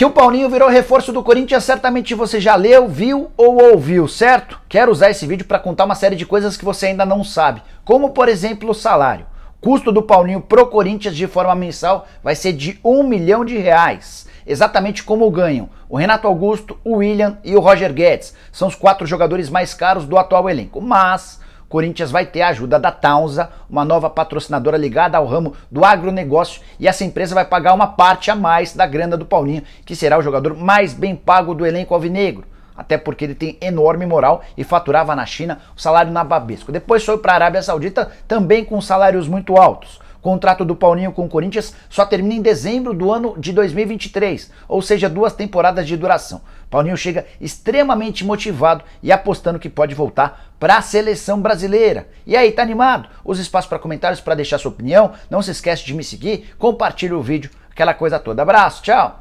que o Paulinho virou reforço do Corinthians, certamente você já leu, viu ou ouviu, certo? Quero usar esse vídeo para contar uma série de coisas que você ainda não sabe, como por exemplo o salário. O custo do Paulinho pro Corinthians de forma mensal vai ser de um milhão de reais exatamente como ganham o Renato Augusto, o William e o Roger Guedes. São os quatro jogadores mais caros do atual elenco. Mas Corinthians vai ter a ajuda da Tausa, uma nova patrocinadora ligada ao ramo do agronegócio, e essa empresa vai pagar uma parte a mais da grana do Paulinho, que será o jogador mais bem pago do elenco alvinegro até porque ele tem enorme moral e faturava na China o salário na Babesco. Depois foi para a Arábia Saudita também com salários muito altos. Contrato do Paulinho com o Corinthians só termina em dezembro do ano de 2023, ou seja, duas temporadas de duração. Paulinho chega extremamente motivado e apostando que pode voltar para a seleção brasileira. E aí, tá animado? Os espaço para comentários para deixar sua opinião. Não se esquece de me seguir, compartilhe o vídeo, aquela coisa toda. Abraço, tchau!